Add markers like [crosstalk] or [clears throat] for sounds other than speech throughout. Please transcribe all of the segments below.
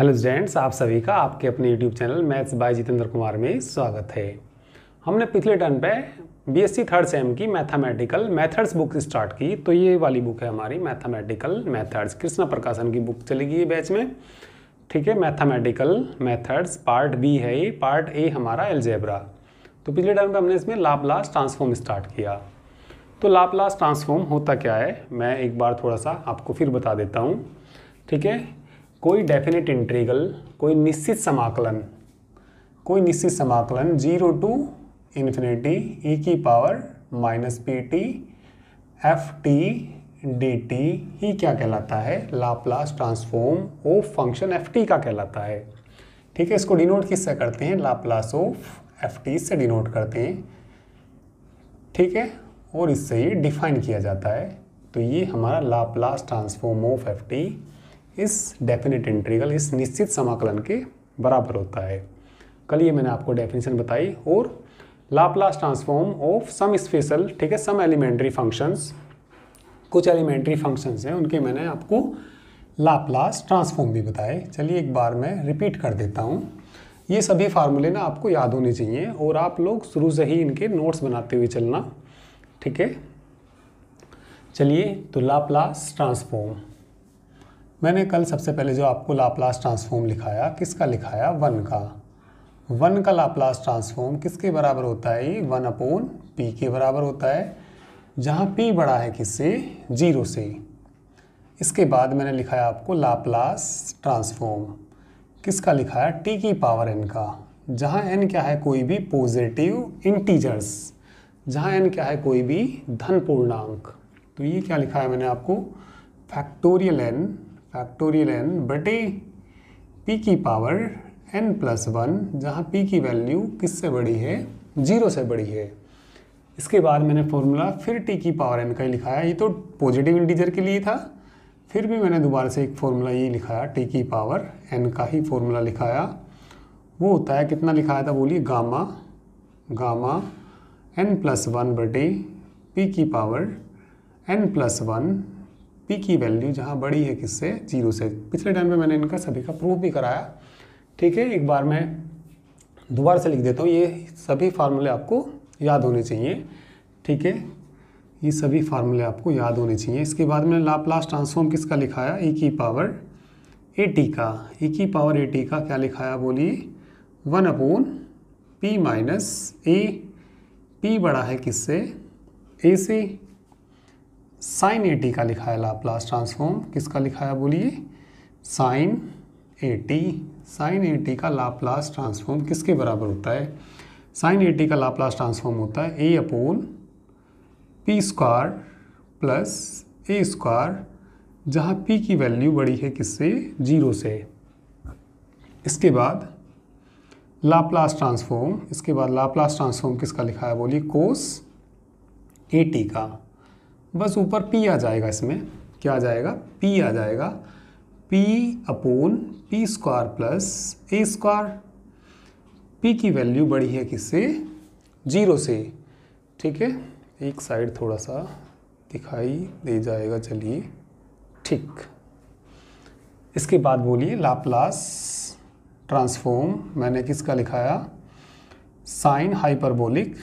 hello students आप सभी का आपके अपने YouTube channel maths by Jitendra Kumar में स्वागत है हमने पिछले टर्न पे बीएससी थर्ड सेम की मैथमेटिकल मेथड्स बुक स्टार्ट की तो ये वाली बुक है हमारी मैथमेटिकल मेथड्स कृष्णा प्रकाशन की बुक चलेगी ये बैच में ठीक है मैथमेटिकल मैथड्स पार्ट बी है ये पार्ट ए हमारा एल्जेब्रा तो पिछले टर्म पे हमने इसमें लापलास ट्रांसफॉर्म स्टार्ट किया तो लापलास ट्रांसफॉर्म होता क्या है मैं एक बार थोड़ा सा आपको फिर बता देता हूँ ठीक है कोई डेफिनेट इंट्रीगल कोई निश्चित समाकलन कोई निश्चित समाकलन zero to infinity e e की power minus p t f t d t ही क्या कहलाता है Laplace transform of function f t का कहलाता है ठीक है इसको डिनोट किससे करते हैं लाप्लास ऑफ एफ टी से डिनोट करते हैं ठीक है और इससे ये डिफाइन किया जाता है तो ये हमारा Laplace transform of f t इस डेफिनेट इंटीग्रल इस निश्चित समाकलन के बराबर होता है कल ये मैंने आपको डेफिनेशन बताई और Laplace transform of some special ठीक है सम एलिमेंट्री फंक्शंस कुछ एलिमेंट्री फंक्शंस हैं उनके मैंने आपको लाप्लास ट्रांसफॉर्म भी बताए चलिए एक बार मैं रिपीट कर देता हूँ ये सभी फार्मूले ना आपको याद होने चाहिए और आप लोग शुरू से ही इनके नोट्स बनाते हुए चलना ठीक है चलिए तो लाप्लास ट्रांसफॉर्म मैंने कल सबसे पहले जो आपको लाप्लास ट्रांसफॉर्म लिखाया किसका लिखाया वन का वन का लाप्लास ट्रांसफॉर्म किसके बराबर होता है वन अपोन पी के बराबर होता है जहाँ पी बड़ा है किससे जीरो से इसके बाद मैंने लिखाया आपको लाप्लास ट्रांसफॉर्म किसका लिखाया टी की पावर एन का जहाँ एन क्या है कोई भी पॉजिटिव इंटीजर्स जहाँ एन क्या है कोई भी धन पूर्णांक तो ये क्या लिखा है मैंने आपको फैक्टोरियल एन फैक्टोरियल एन बटे पी की पावर एन प्लस वन जहाँ पी की वैल्यू किससे बड़ी है जीरो से बड़ी है इसके बाद मैंने फॉर्मूला फिर टी की पावर एन का ही लिखाया ये तो पॉजिटिव इंटीजर के लिए था फिर भी मैंने दोबारा से एक फॉर्मूला ये लिखाया टी की पावर एन का ही फॉर्मूला लिखाया वो होता है कितना लिखाया था बोलिए gamma gamma n plus one बटे पी की power n plus one p की वैल्यू जहाँ बड़ी है किससे जीरो से पिछले टाइम में मैंने इनका सभी का प्रूफ भी कराया ठीक है एक बार मैं दोबारा से लिख देता हूँ ये सभी फार्मूले आपको याद होने चाहिए ठीक है ये सभी फार्मूले आपको याद होने चाहिए इसके बाद मैंने लाप्लास ट्रांसफॉर्म किसका लिखाया ए e की पावर ए टी का ए e की पावर ए टी का क्या लिखाया बोलिए one upon p minus a p बड़ा है किससे ए से साइन एटी का लिखा है लाप्लास ट्रांसफॉर्म किसका लिखा है बोलिए sine a t sine t का लाप्लास ट्रांसफॉर्म किसके बराबर होता है साइन एटी का लाप्लास ट्रांसफॉर्म होता है a upon p square plus a square जहाँ पी की वैल्यू बड़ी है किससे जीरो से इसके बाद लाप्लास ट्रांसफॉर्म इसके बाद लाप्लास ट्रांसफॉर्म किसका लिखा है बोलिए कोस टी का बस ऊपर पी आ जाएगा इसमें क्या आ जाएगा पी आ जाएगा p upon p square plus a square p की वैल्यू बड़ी है किससे जीरो से ठीक है एक साइड थोड़ा सा दिखाई दे जाएगा चलिए ठीक इसके बाद बोलिए लाप्लास ट्रांसफॉर्म मैंने किसका लिखाया साइन हाइपरबोलिक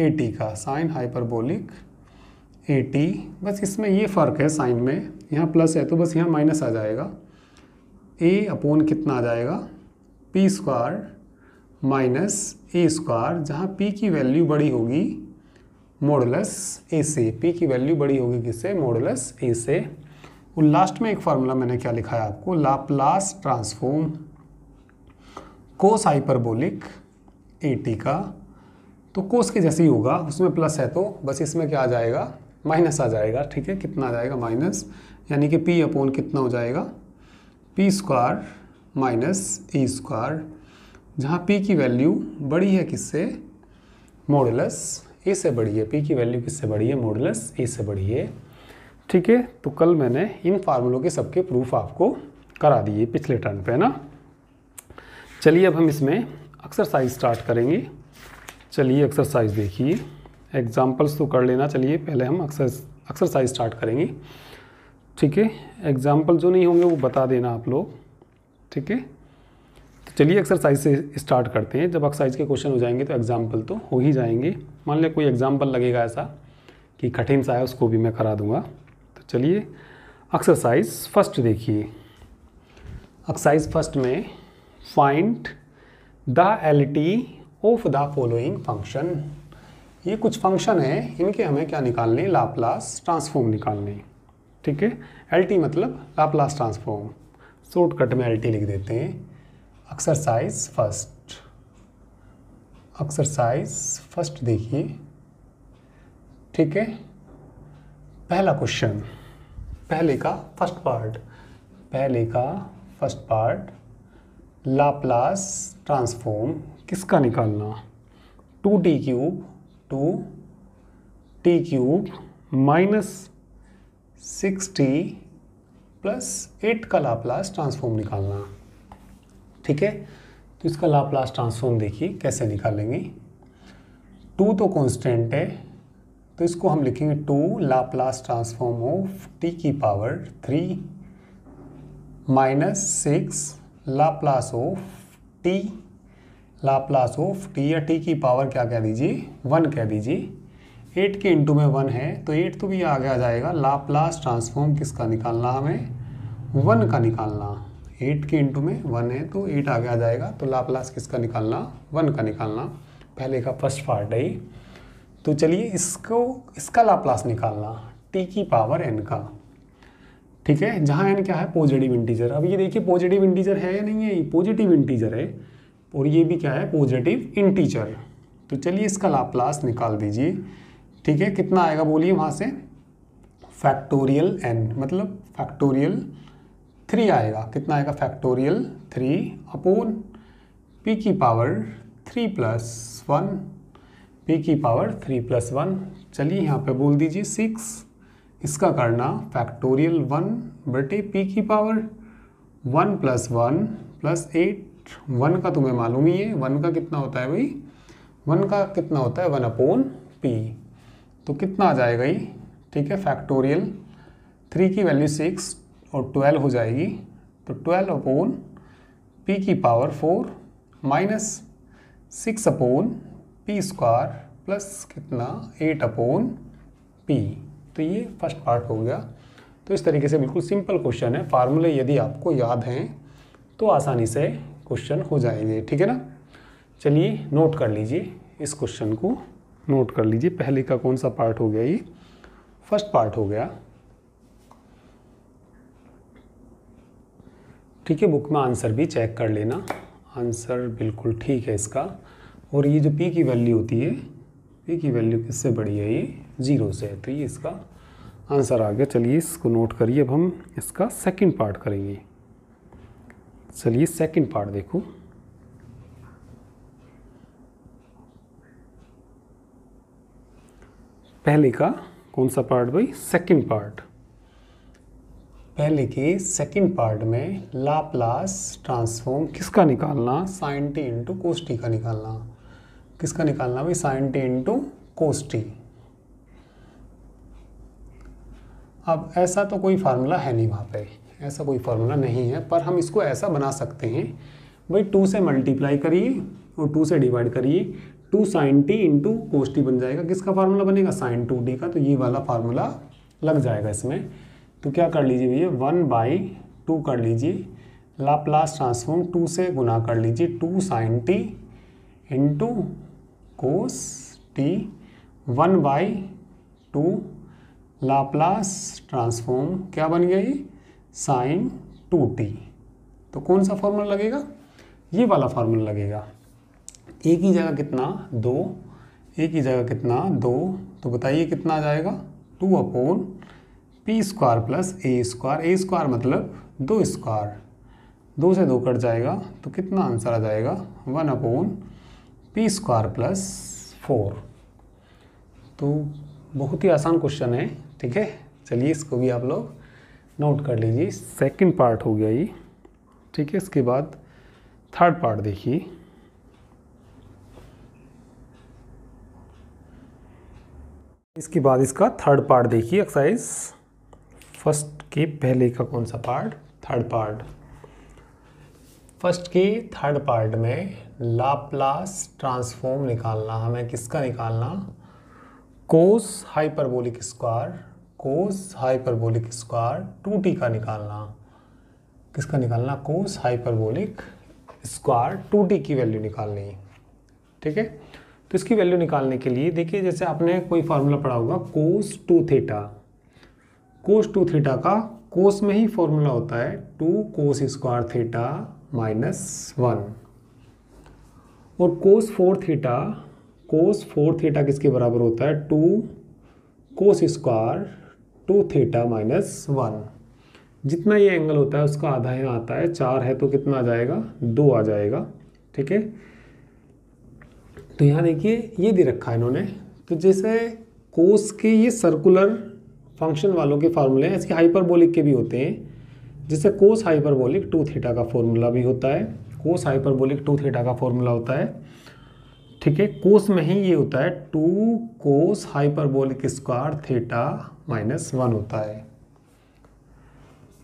ए टी का साइन हाइपरबोलिक एटी बस इसमें ये फ़र्क है साइन में यहाँ प्लस है तो बस यहाँ माइनस आ जाएगा ए अपोन कितना आ जाएगा p square minus a square जहाँ पी की वैल्यू बड़ी होगी मोडलस ए से पी की वैल्यू बड़ी होगी किससे मोडलस ए से और लास्ट में एक फार्मूला मैंने क्या लिखा है आपको Laplace transform cos hyperbolic a का तो कोस के जैसे ही होगा उसमें प्लस है तो बस इसमें क्या आ जाएगा माइनस आ जाएगा ठीक है कितना आ जाएगा माइनस यानी कि पी अपोन कितना हो जाएगा p square minus e square जहाँ पी की वैल्यू बड़ी है किससे मोडलस ए से बड़ी है पी की वैल्यू किससे बड़ी है मॉडलस ए से बड़ी है ठीक है तो कल मैंने इन फार्मूलों के सबके प्रूफ आपको करा दिए पिछले टर्न पे ना चलिए अब हम इसमें एक्सरसाइज स्टार्ट करेंगे चलिए एक्सरसाइज देखिए एग्ज़ाम्पल्स तो कर लेना चलिए पहले हम अक्सर एक्सरसाइज स्टार्ट करेंगे ठीक है एग्ज़ाम्पल जो नहीं होंगे वो बता देना आप लोग ठीक है तो चलिए एक्सरसाइज से स्टार्ट करते हैं जब एक्सरसाइज के क्वेश्चन हो जाएंगे तो एग्ज़ाम्पल तो हो ही जाएंगे मान लिया कोई एग्ज़ाम्पल लगेगा ऐसा कि कठिन सा है उसको भी मैं करा दूंगा तो चलिए एक्सरसाइज फर्स्ट देखिए एक्सरसाइज फर्स्ट में find the L T of the following function ये कुछ फंक्शन है इनके हमें क्या निकालने लाप्लास ट्रांसफॉर्म निकालने ठीक है एल मतलब लाप्लास ट्रांसफॉर्म शॉर्टकट में एल लिख देते हैं एक्सरसाइज फर्स्ट एक्सरसाइज फर्स्ट देखिए ठीक है पहला क्वेश्चन पहले का फर्स्ट पार्ट पहले का फर्स्ट पार्ट लाप्लास ट्रांसफॉर्म किसका निकालना two t cube two t cube minus six t plus eight का लाप्लास ट्रांसफॉर्म निकालना ठीक है तो इसका लाप्लास ट्रांसफॉर्म देखिए कैसे निकालेंगे टू तो कांस्टेंट है तो इसको हम लिखेंगे two Laplace transform of t की power three minus six Laplace of t Laplace of t या टी की पावर क्या कह दीजिए वन कह दीजिए एट के इंटू में वन है तो एट तो भी आगे आ जाएगा लाप्लास ट्रांसफॉर्म किसका निकालना हमें वन का निकालना एट के इंटू में वन है तो एट आगे आ जाएगा तो लाप्लास किसका निकालना वन का निकालना पहले का फर्स्ट पार्ट है तो चलिए इसको इसका लाप्लास निकालना टी की पावर एन का ठीक है जहाँ एन क्या है पॉजिटिव इंटीजर अब ये देखिए पॉजिटिव इंटीजर है या नहीं है पॉजिटिव इंटीजर है और ये भी क्या है पॉजिटिव इंटीजर तो चलिए इसका लाप्लास निकाल दीजिए ठीक है कितना आएगा बोलिए वहाँ से फैक्टोरियल एन मतलब फैक्टोरियल थ्री आएगा कितना आएगा फैक्टोरियल थ्री अपोन पी की power three plus one p की पावर थ्री प्लस वन चलिए यहाँ पे बोल दीजिए सिक्स इसका करना फैक्टोरियल वन बटे पी की power one plus one plus eight one का तुम्हें मालूम ही है वन का कितना होता है भाई वन का कितना होता है वन अपोन पी तो कितना आ जाएगा ये ठीक है फैक्टोरियल थ्री की वैल्यू सिक्स और ट्वेल्व हो जाएगी तो ट्वेल्व अपोन पी की power four minus six upon p square plus कितना एट अपोन पी तो ये फर्स्ट पार्ट हो गया तो इस तरीके से बिल्कुल सिंपल क्वेश्चन है फार्मूले यदि आपको याद हैं तो आसानी से क्वेश्चन हो जाएंगे ठीक है ना चलिए नोट कर लीजिए इस क्वेश्चन को नोट कर लीजिए पहले का कौन सा पार्ट हो गया ये फर्स्ट पार्ट हो गया ठीक है बुक में आंसर भी चेक कर लेना आंसर बिल्कुल ठीक है इसका और ये जो पी की वैल्यू होती है पी की वैल्यू किससे बड़ी है ये जीरो से है तो ये इसका आंसर आ गया चलिए इसको नोट करिए अब हम इसका सेकंड पार्ट करेंगे चलिए सेकंड पार्ट देखो पहले का कौन सा पार्ट भाई सेकंड पार्ट पहले के सेकंड पार्ट में लाप्लास ट्रांसफॉर्म किसका निकालना साइन टी इंटू कोस्टी का निकालना किसका निकालना भाई साइन टी इंटू कोस्टी अब ऐसा तो कोई फार्मूला है नहीं वहां पे ऐसा कोई फार्मूला नहीं है पर हम इसको ऐसा बना सकते हैं भाई टू से मल्टीप्लाई करिए और टू से डिवाइड करिए two sine t into cos t बन जाएगा किसका फार्मूला बनेगा साइन टू डी का तो ये वाला फार्मूला लग जाएगा इसमें तो क्या कर लीजिए भैया वन बाई टू कर लीजिए लाप्लास ट्रांसफॉर्म टू से गुना कर लीजिए two sine t into cos t one by two Laplace transform क्या बन गया ये साइन टू टी तो कौन सा फॉर्मूला लगेगा ये वाला फार्मूला लगेगा एक ही जगह कितना दो एक ही जगह कितना दो तो बताइए कितना आ जाएगा two upon p square plus a square a square मतलब दो स्क्वायर दो से दो कट जाएगा तो कितना आंसर आ जाएगा one upon p square plus four तो बहुत ही आसान क्वेश्चन है ठीक है चलिए इसको भी आप लोग नोट कर लीजिए सेकंड पार्ट हो गया ये ठीक है इसके बाद थर्ड पार्ट देखिए इसके बाद इसका थर्ड पार्ट देखिए एक्सरसाइज फर्स्ट के पहले का कौन सा पार्ट थर्ड पार्ट फर्स्ट के थर्ड पार्ट में लाप्लास ट्रांसफॉर्म निकालना हमें किसका निकालना cos hyperbolic square cos hyperbolic square two t का निकालना किसका निकालना cos hyperbolic square two t की वैल्यू निकालनी ठीक है तो इसकी वैल्यू निकालने के लिए देखिए जैसे आपने कोई फार्मूला पढ़ा होगा cos two theta cos two theta का कोस में ही फॉर्मूला होता है two cos square theta minus one और cos four theta cos four theta किसके बराबर होता है two cos square two theta minus one जितना ये एंगल होता है उसका आधा यहाँ आता है चार है तो कितना आ जाएगा दो आ जाएगा ठीक है तो यहाँ देखिए ये दे रखा है इन्होंने तो जैसे कोस के ये सर्कुलर फंक्शन वालों के फार्मूले हैं ऐसे हाइपरबोलिक के भी होते हैं जैसे कोस हाइपरबोलिक टू थीटा का फॉर्मूला भी होता है कोस हाइपरबोलिक टू थीटा का फॉर्मूला होता है ठीक है कोस में ही ये होता है two cos hyperbolic square theta minus one होता है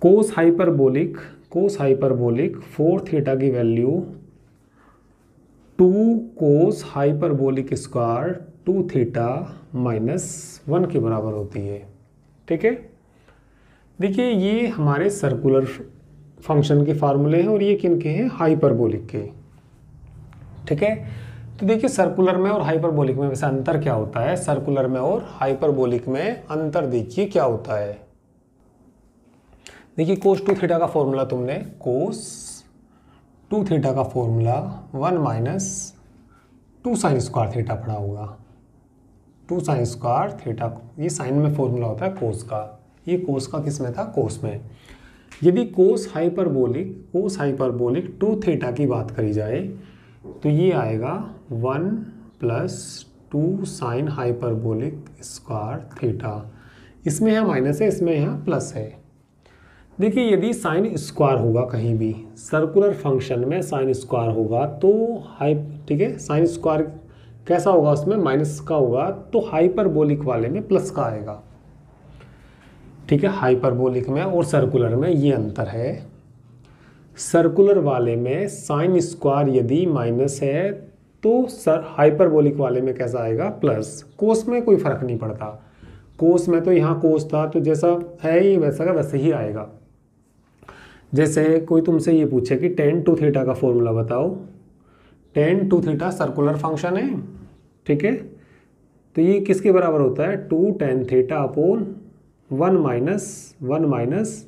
cos hyperbolic cos hyperbolic four theta की value two cos hyperbolic square two theta minus one के बराबर होती है ठीक है देखिए ये हमारे सर्कुलर फंक्शन के फार्मूले हैं और ये किन के हैं हाइपरबोलिक के ठीक है तो देखिए सर्कुलर में और हाइपरबोलिक में वैसे अंतर क्या होता है सर्कुलर में और हाइपरबोलिक में अंतर देखिए क्या होता है देखिए कोस टू थीटा का फॉर्मूला तुमने कोस टू थीटा का formula one minus two sine square theta पड़ा होगा टू साइन स्क्वायर थीटा ये साइन में फॉर्मूला होता है कोस का ये कोस का किस में था कोस में यदि cos hyperbolic cos hyperbolic two theta की बात करी जाए तो ये आएगा one plus two sine hyperbolic square theta इसमें है माइनस है इसमें यहाँ प्लस है देखिए यदि साइन स्क्वायर होगा कहीं भी सर्कुलर फंक्शन में साइन स्क्वायर होगा तो हाइप ठीक है साइन स्क्वायर कैसा होगा उसमें माइनस का होगा तो हाइपरबोलिक वाले में प्लस का आएगा ठीक है हाइपरबोलिक में और सर्कुलर में ये अंतर है सर्कुलर वाले में साइन स्क्वायर यदि माइनस है तो सर हाइपरबोलिक वाले में कैसा आएगा प्लस कोस में कोई फ़र्क नहीं पड़ता कोस में तो यहाँ कोस था तो जैसा है ही वैसा का वैसे ही आएगा जैसे कोई तुमसे ये पूछे कि टेन टू थीटा का फॉर्मूला बताओ tan two theta circular function है ठीक है तो ये किसके बराबर होता है two tan theta upon one minus one minus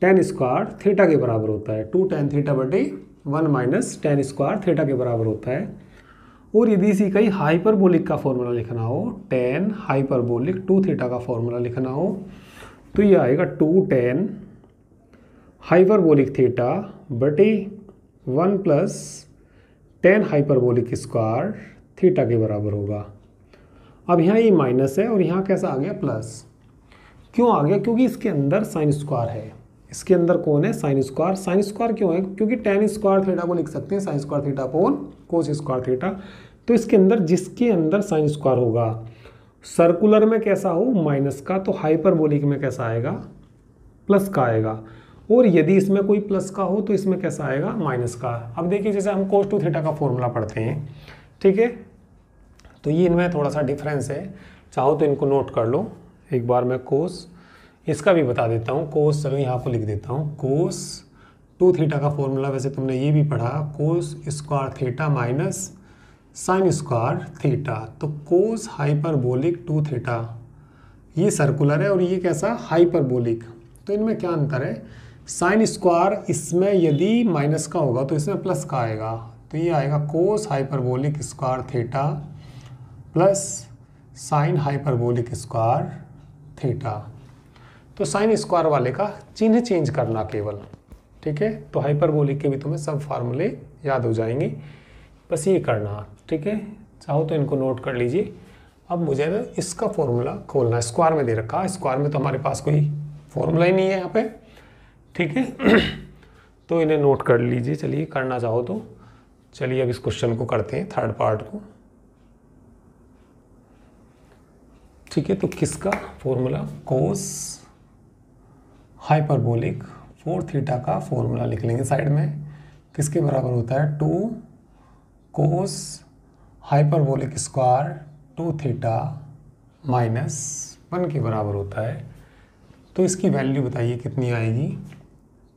tan square theta के बराबर होता है टू टेन थीटा बटे one minus tan square theta के बराबर होता है और यदि इसी कहीं हाइपरबोलिक का फॉर्मूला लिखना हो टेन हाइपरबोलिक टू थीटा का फॉर्मूला लिखना हो तो ये आएगा टू टेन हाइपरबोलिक थीटा बटे one plus tan hyperbolic square theta के बराबर होगा अब यहाँ ये माइनस है और यहाँ कैसा आ गया प्लस क्यों आ गया क्योंकि इसके अंदर साइन स्क्वायर है इसके अंदर कौन है साइन स्क्वायर साइन स्क्वायर क्यों है क्योंकि टेन स्क्वायर थीटा को लिख सकते हैं sine square theta upon cos square theta तो इसके अंदर जिसके अंदर साइन स्क्वायर होगा सर्कुलर में कैसा हो माइनस का तो हाइपरबोलिक में कैसा आएगा प्लस का आएगा और यदि इसमें कोई प्लस का हो तो इसमें कैसा आएगा माइनस का अब देखिए जैसे हम कोस टू थीटा का फॉर्मूला पढ़ते हैं ठीक है तो ये इनमें थोड़ा सा डिफरेंस है चाहो तो इनको नोट कर लो एक बार मैं कोस इसका भी बता देता हूँ कोस चलो यहाँ पर लिख देता हूँ कोस टू थीटा का फॉर्मूला वैसे तुमने ये भी पढ़ा cos square theta minus sine square theta तो कोस हाइपरबोलिक टू थीटा ये सर्कुलर है और ये कैसा हाइपरबोलिक तो इनमें क्या अंतर है साइन स्क्वायर इसमें यदि माइनस का होगा तो इसमें प्लस का आएगा तो ये आएगा cos hyperbolic square theta plus sine hyperbolic square theta तो साइन स्क्वायर वाले का चिन्ह चेंज करना केवल ठीक है तो हाइपरबोलिक के भी तुम्हें सब फार्मूले याद हो जाएंगे बस ये करना ठीक है चाहो तो इनको नोट कर लीजिए अब मुझे ना इसका फॉर्मूला खोलना स्क्वायर में दे रखा है स्क्वायर में तो हमारे पास कोई फॉर्मूला ही नहीं है यहाँ पे ठीक है [clears throat] तो इन्हें नोट कर लीजिए चलिए करना चाहो तो चलिए अब इस क्वेश्चन को करते हैं थर्ड पार्ट को ठीक है तो किसका formula cos hyperbolic four theta का फॉर्मूला लिख लेंगे साइड में किसके बराबर होता है two cos hyperbolic square two theta minus one के बराबर होता है तो इसकी वैल्यू बताइए कितनी आएगी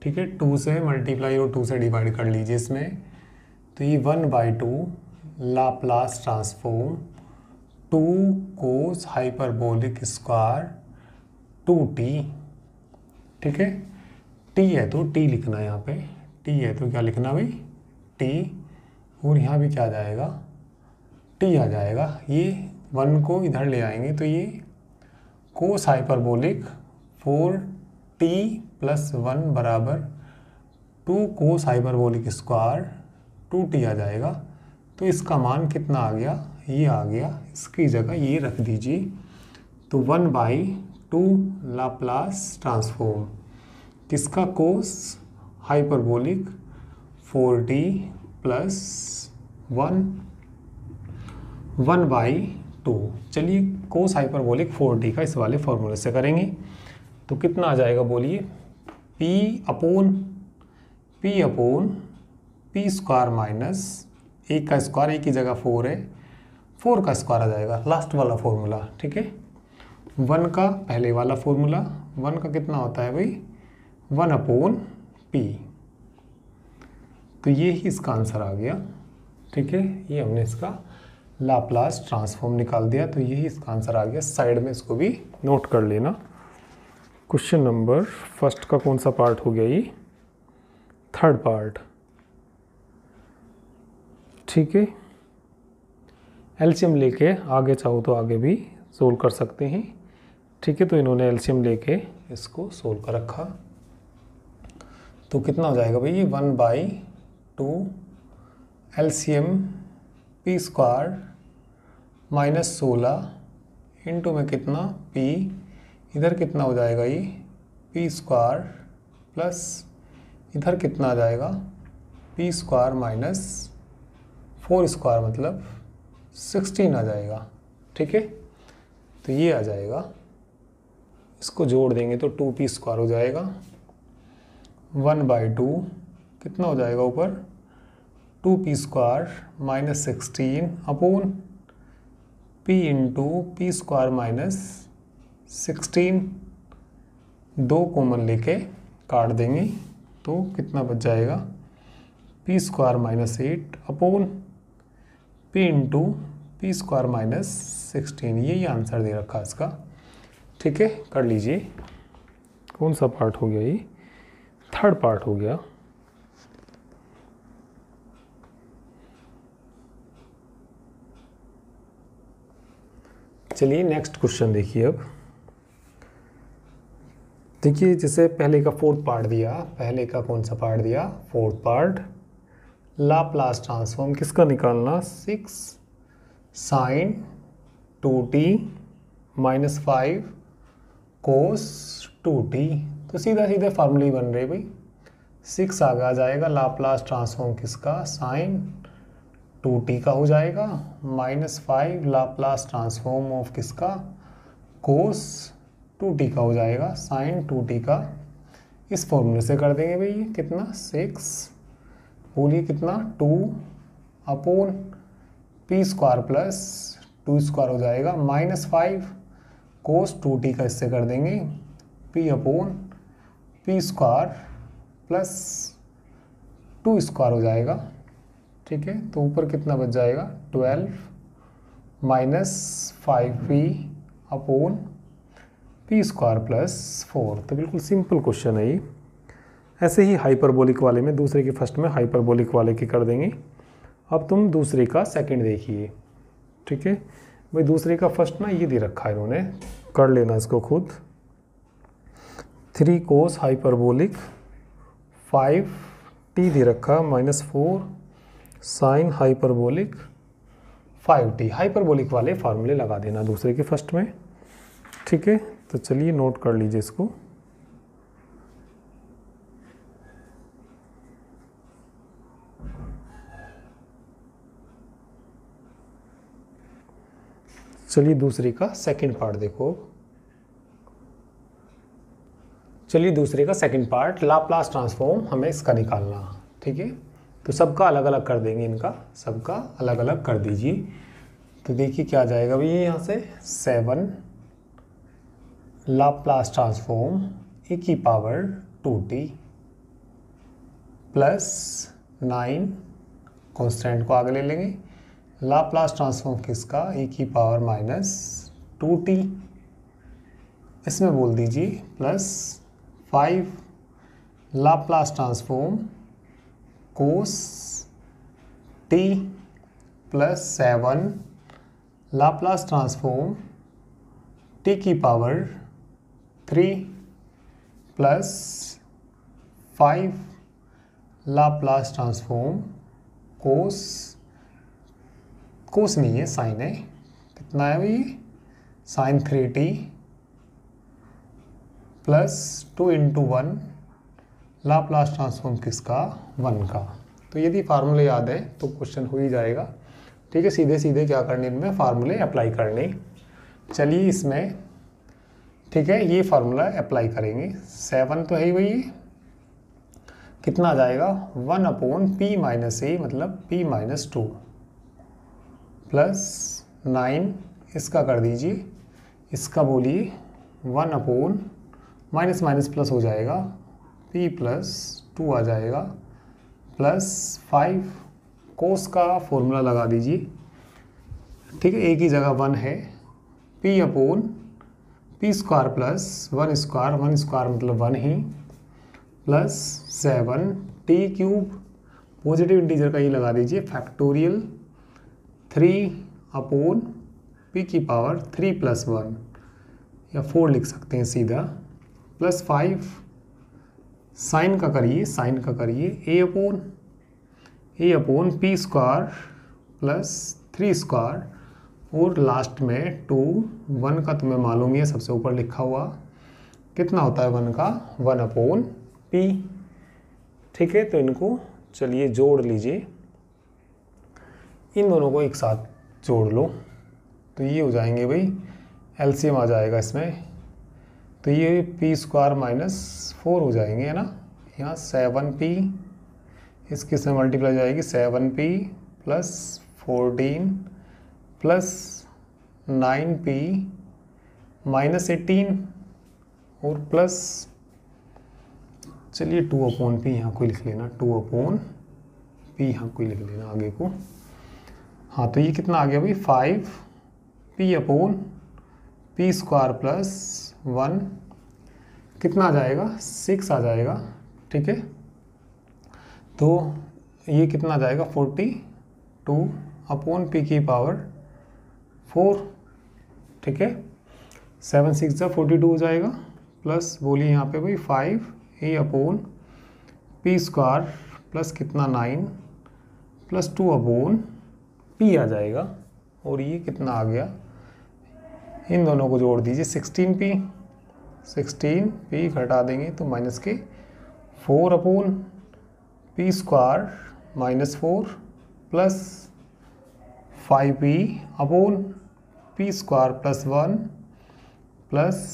ठीक है टू से मल्टीप्लाई और टू से डिवाइड कर लीजिए इसमें तो ये one by two Laplace transform two cos hyperbolic square two t ठीक है टी है तो टी लिखना है यहाँ पे टी है तो क्या लिखना भाई टी और यहाँ भी क्या आ जाएगा टी आ जाएगा ये वन को इधर ले आएंगे तो ये cos hyperbolic four t plus one बराबर two cos hyperbolic square two t आ जाएगा तो इसका मान कितना आ गया ये आ गया इसकी जगह ये रख दीजिए तो one by two Laplace transform किसका cos hyperbolic four d plus one one by two चलिए कोस हाइपरबोलिक फोर डी का इस वाले फॉर्मूले से करेंगे तो कितना आ जाएगा बोलिए p upon p upon p square minus एक का स्क्वायर एक की जगह फोर है फोर का स्क्वायर आ जाएगा लास्ट वाला फॉर्मूला ठीक है वन का पहले वाला फॉर्मूला वन का कितना होता है भाई वन अपोन पी तो ये ही इसका आंसर आ गया ठीक है ये हमने इसका लाप्लास ट्रांसफॉर्म निकाल दिया तो यही इसका आंसर आ गया साइड में इसको भी नोट कर लेना क्वेश्चन नंबर फर्स्ट का कौन सा पार्ट हो गया ये थर्ड पार्ट ठीक है एल्शियम लेके आगे चाहो तो आगे भी सोल्व कर सकते हैं ठीक है तो इन्होंने एल्शियम लेके इसको सोल कर रखा तो कितना हो जाएगा भाई one by two LCM p square minus सोलह इंटू में कितना पी इधर कितना हो जाएगा ये पी स्क्वायर प्लस इधर कितना आ जाएगा p square minus four square मतलब सिक्सटीन आ जाएगा ठीक है तो ये आ जाएगा इसको जोड़ देंगे तो टू पी स्क्वायर हो जाएगा वन बाई टू कितना हो जाएगा ऊपर two p square minus sixteen upon p into p square minus sixteen दो कॉमन लेके काट देंगे तो कितना बच जाएगा p square minus eight upon p into p square minus sixteen यही आंसर दे रखा इसका ठीक है कर लीजिए कौन सा पार्ट हो गया ये थर्ड पार्ट हो गया चलिए नेक्स्ट क्वेश्चन देखिए अब देखिए जैसे पहले का फोर्थ पार्ट दिया पहले का कौन सा पार्ट दिया फोर्थ पार्ट लाप्लास ट्रांसफॉर्म किसका निकालना six sine two t minus five cos two t तो सीधा सीधे फार्मूले बन रहे भाई सिक्स आगे आ जाएगा लाप्लास ट्रांसफॉर्म किसका साइन टू टी का हो जाएगा minus five Laplace transform of किसका कोस टू टी का हो जाएगा साइन टू टी का इस फॉर्मूले से कर देंगे भाई ये कितना सिक्स बोलिए कितना two upon p square plus two square हो जाएगा minus five cos two t का इससे कर देंगे p upon p square plus two square हो जाएगा ठीक है तो ऊपर कितना बच जाएगा twelve minus five p upon p square plus four तो बिल्कुल सिंपल क्वेश्चन है ये ऐसे ही हाइपरबोलिक वाले में दूसरे के फर्स्ट में हाइपरबोलिक वाले की कर देंगे अब तुम दूसरे का सेकंड देखिए ठीक है भाई दूसरे का फर्स्ट ना ये दे रखा है इन्होंने कर लेना इसको खुद three cos hyperbolic five t दे रखा minus four sine hyperbolic five t hyperbolic वाले फार्मूले लगा देना दूसरे के फर्स्ट में ठीक है तो चलिए नोट कर लीजिए इसको चलिए दूसरे का सेकंड पार्ट देखो चलिए दूसरे का सेकंड पार्ट लाप्लास ट्रांसफॉर्म हमें इसका निकालना ठीक है तो सबका अलग अलग कर देंगे इनका सबका अलग अलग कर दीजिए तो देखिए क्या जाएगा भैया यहाँ से सेवन लाप्लास ट्रांसफॉर्म ए की power two t plus nine constant को आगे ले लेंगे लाप्लास ट्रांसफॉर्म किसका ए की पावर माइनस टू टी इसमें बोल दीजिए plus five Laplace transform cos t plus seven Laplace transform t की power three plus five Laplace transform cos cos नहीं है साइन है कितना है भाई sine three t plus two into one Laplace transform किसका वन का तो यदि फार्मूले याद है तो क्वेश्चन हो ही जाएगा ठीक है सीधे सीधे क्या करने इनमें फार्मूले अप्लाई करने चलिए इसमें ठीक है ये फार्मूला अप्लाई करेंगे सेवन तो है ही वही कितना आ जाएगा one upon p minus a मतलब p minus two plus nine इसका कर दीजिए इसका बोलिए one upon minus minus plus हो जाएगा पी प्लस टू आ जाएगा प्लस फाइव कोस का फॉर्मूला लगा दीजिए ठीक है एक ही जगह वन है p upon p square plus one square one square मतलब वन ही plus seven t cube positive integer का ये लगा दीजिए फैक्टोरियल थ्री अपोन पी की पावर थ्री प्लस वन या फोर लिख सकते हैं सीधा प्लस फाइव साइन का करिए साइन का करिए a upon a upon p square plus three square और लास्ट में टू वन का तुम्हें मालूम ही है सबसे ऊपर लिखा हुआ कितना होता है वन का वन अपोन पी ठीक है तो इनको चलिए जोड़ लीजिए इन दोनों को एक साथ जोड़ लो तो ये हो जाएंगे भाई एल आ जाएगा इसमें तो ये पी स्क्वायर माइनस फोर हो जाएंगे है ना यहाँ सेवन पी इस किस में मल्टीप्लाई जाएगी seven p plus fourteen plus nine p minus eighteen और प्लस चलिए टू अपोन पी यहाँ कोई लिख लेना टू अपोन पी यहाँ को लिख लेना आगे को हाँ तो ये कितना आ गया भाई five p upon p square plus one कितना आ जाएगा सिक्स आ जाएगा ठीक है तो ये कितना आ जाएगा फोर्टी टू अपोन पी की पावर फोर ठीक है सेवन सिक्स जब फोर्टी टू हो जाएगा प्लस बोलिए यहाँ पे भाई five a upon p square plus कितना nine plus two upon p आ जाएगा और ये कितना आ गया इन दोनों को जोड़ दीजिए सिक्सटीन पी सिक्सटीन पी घटा देंगे तो माइनस के four upon p square minus four plus five p upon p square plus one plus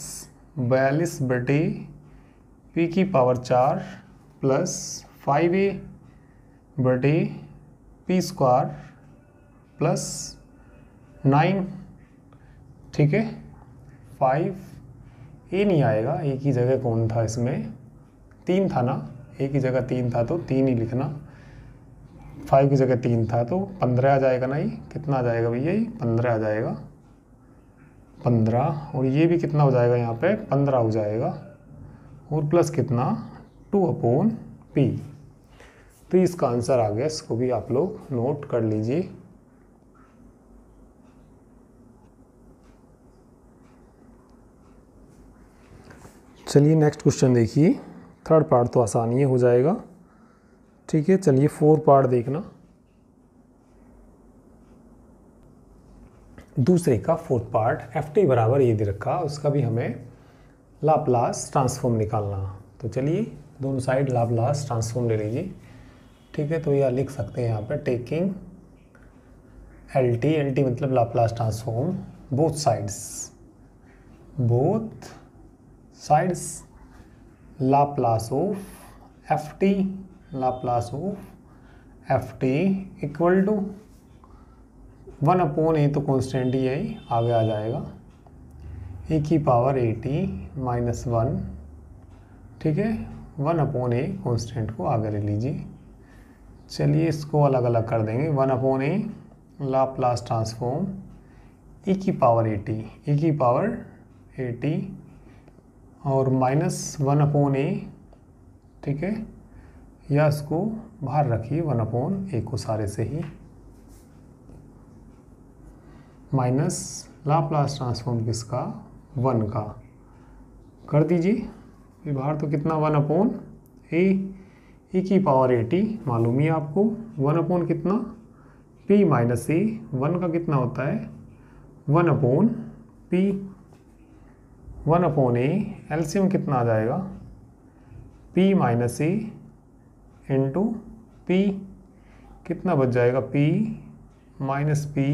बयालीस बटे पी की पावर चार प्लस फाइव ए बटे पी स्क्वायर प्लस नाइन ठीक है फाइव ए नहीं आएगा एक ही जगह कौन था इसमें तीन था ना एक ही जगह तीन था तो तीन ही लिखना फाइव की जगह तीन था तो पंद्रह आ जाएगा ना ये कितना आ जाएगा भैया ये पंद्रह आ जाएगा पंद्रह और ये भी कितना हो जाएगा यहाँ पे पंद्रह हो जाएगा और प्लस कितना टू अपोन पी तो इसका आंसर आ गया इसको भी आप लोग नोट कर लीजिए चलिए नेक्स्ट क्वेश्चन देखिए थर्ड पार्ट तो आसानी ही हो जाएगा ठीक है चलिए फोर्थ पार्ट देखना दूसरे का फोर्थ पार्ट एफ टी बराबर ये दे रखा उसका भी हमें लाप्लास ट्रांसफॉर्म निकालना तो चलिए दोनों साइड लाप्लास ट्रांसफॉर्म ले लीजिए ठीक है तो यह लिख सकते हैं यहाँ पर taking L T L T मतलब Laplace transform both sides both sides Laplace of f t Laplace of f t equal to one upon a तो कॉन्स्टेंट ही है आगे आ जाएगा ए e की power a t minus one ठीक है वन अपोन ए कॉन्स्टेंट को आगे ले लीजिए चलिए इसको अलग अलग कर देंगे one upon a Laplace transform e e की पावर ए टी ई की पावर ए टी और माइनस वन अपोन ए ठीक है या इसको बाहर रखिए वन अपोन ए को सारे से ही माइनस लाप्लास ट्रांसफॉर्म किसका वन का कर दीजिए बाहर तो कितना one upon a e e की पावर ए टी मालूम ही आपको वन अपोन कितना पी माइनस ए वन का कितना होता है one upon p one upon a LCM कितना आ जाएगा p minus a into p कितना बच जाएगा p minus p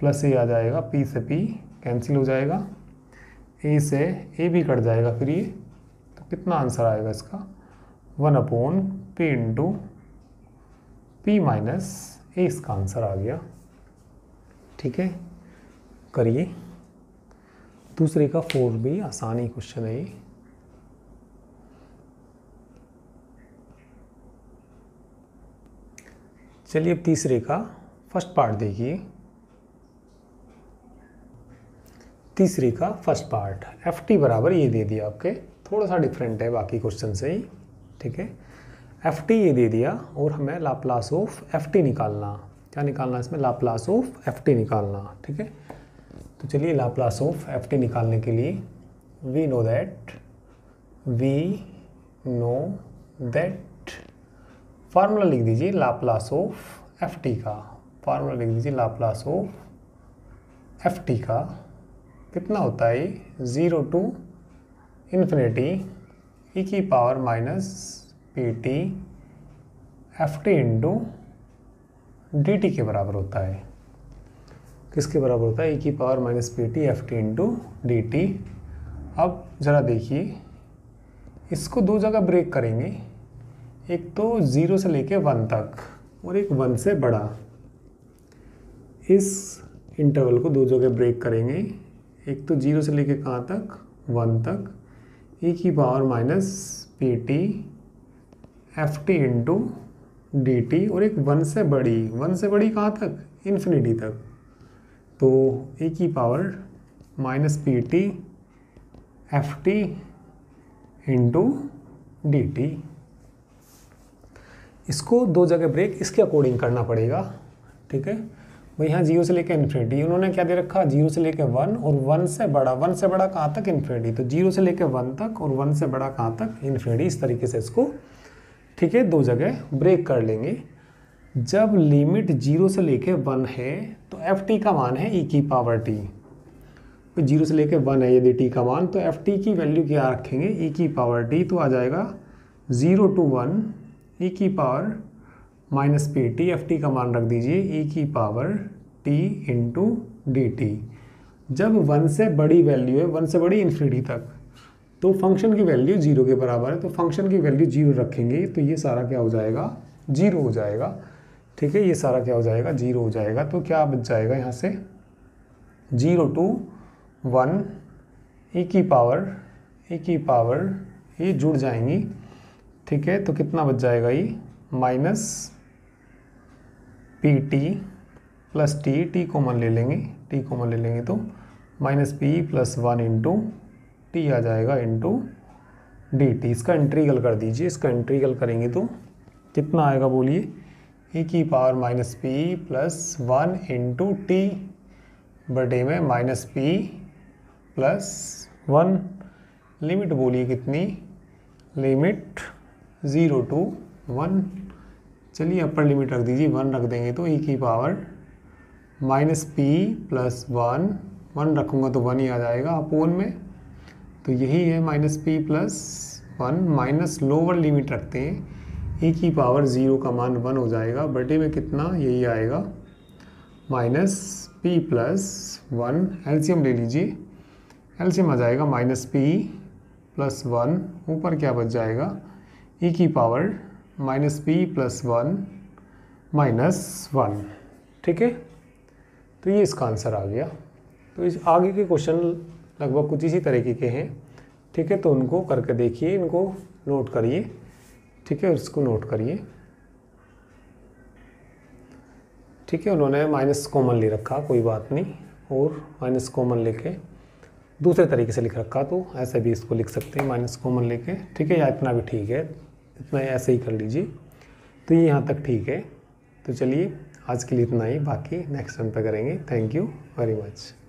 plus a आ जाएगा पी से पी कैंसिल हो जाएगा ए से ए भी कट जाएगा फिर ये तो कितना आंसर आएगा इसका one upon p into p minus a इसका आंसर आ गया ठीक है करिए दूसरे का फोर भी आसानी क्वेश्चन है ये चलिए अब तीसरे का फर्स्ट पार्ट देखिए तीसरे का फर्स्ट पार्ट एफ टी बराबर ये दे दिया आपके थोड़ा सा डिफरेंट है बाकी क्वेश्चन से ही ठीक है एफ टी ये दे दिया और हमें लाप्लास ऑफ एफ टी निकालना क्या निकालना इसमें लाप्लास ऑफ एफ टी निकालना ठीक है तो चलिए लाप्लास ऑफ एफ टी निकालने के लिए we know that we know that formula लिख दीजिए लाप्लास ऑफ एफ टी का फार्मूला लिख दीजिए लाप्लास ऑफ एफ टी का कितना होता है ज़ीरो टू इन्फिनिटी ई की power minus p t f t into d t के बराबर होता है किसके बराबर होता है ए e की power minus p t f t into d t अब ज़रा देखिए इसको दो जगह ब्रेक करेंगे एक तो ज़ीरो से लेके वन तक और एक वन से बड़ा इस इंटरवल को दो जगह ब्रेक करेंगे एक तो जीरो से लेके कहाँ तक वन तक ई e की power minus p t f t into d t और एक वन से बड़ी वन से बड़ी कहाँ तक इन्फिनिटी तक तो ए की power minus p t f t into d t इसको दो जगह ब्रेक इसके अकॉर्डिंग करना पड़ेगा ठीक है भाई यहाँ जीरो से लेकर इन्फिनिटी उन्होंने क्या दे रखा जीरो से लेकर वन और वन से बड़ा वन से बड़ा कहाँ तक इन्फिनिटी तो जीरो से लेकर वन तक और वन से बड़ा कहाँ तक इन्फिनिटी इस तरीके से इसको ठीक है दो जगह ब्रेक कर लेंगे जब लिमिट जीरो से लेके वन है तो एफ टी का मान है ई e की पावर टी तो जीरो से लेके वन है यदि टी का मान तो एफ टी की वैल्यू क्या रखेंगे ई e की पावर टी तो आ जाएगा ज़ीरो टू वन ई की power minus p t f t का मान रख दीजिए ई e की power t into d t जब वन से बड़ी वैल्यू है वन से बड़ी इन्फिनिटी तक तो फंक्शन की वैल्यू जीरो के बराबर है तो फंक्शन की वैल्यू जीरो रखेंगे तो ये सारा क्या हो जाएगा जीरो हो जाएगा ठीक है ये सारा क्या हो जाएगा जीरो हो जाएगा तो क्या बच जाएगा यहाँ से zero to one a e की पावर ए e की पावर ये जुड़ जाएंगी ठीक है तो कितना बच जाएगा ये minus p t plus t t common ले लेंगे टी कॉमन ले लेंगे तो minus p plus one into t आ जाएगा इंटू डी टी इसका इंट्रीगल कर दीजिए इसका इंट्रीगल करेंगे तो कितना आएगा बोलिए e की power minus p plus one into t बटे में minus p plus one limit बोलिए कितनी लिमिट ज़ीरो टू वन चलिए अपर लिमिट रख दीजिए वन रख देंगे तो ई e की power minus p plus one one रखूँगा तो वन ही आ जाएगा अपोन में तो यही है minus p plus one minus lower limit रखते हैं ई की पावर ज़ीरो का मान वन हो जाएगा बटे में कितना यही आएगा minus p plus one LCM ले लीजिए एल्शियम आ जाएगा माइनस पी प्लस वन ऊपर क्या बच जाएगा ई की power minus p plus one minus one ठीक है तो ये इसका आंसर आ गया तो इस आगे के क्वेश्चन लगभग कुछ इसी तरीके के हैं ठीक है तो उनको करके देखिए इनको नोट करिए ठीक है इसको नोट करिए ठीक है उन्होंने माइनस कॉमन ले रखा कोई बात नहीं और माइनस कॉमन लेके दूसरे तरीके से लिख रखा तो ऐसे भी इसको लिख सकते हैं माइनस कॉमन लेके ठीक है या इतना भी ठीक है इतना ऐसे ही कर लीजिए तो ये यहाँ तक ठीक है तो चलिए आज के लिए इतना ही बाकी नेक्स्ट टाइम पे करेंगे थैंक यू वेरी मच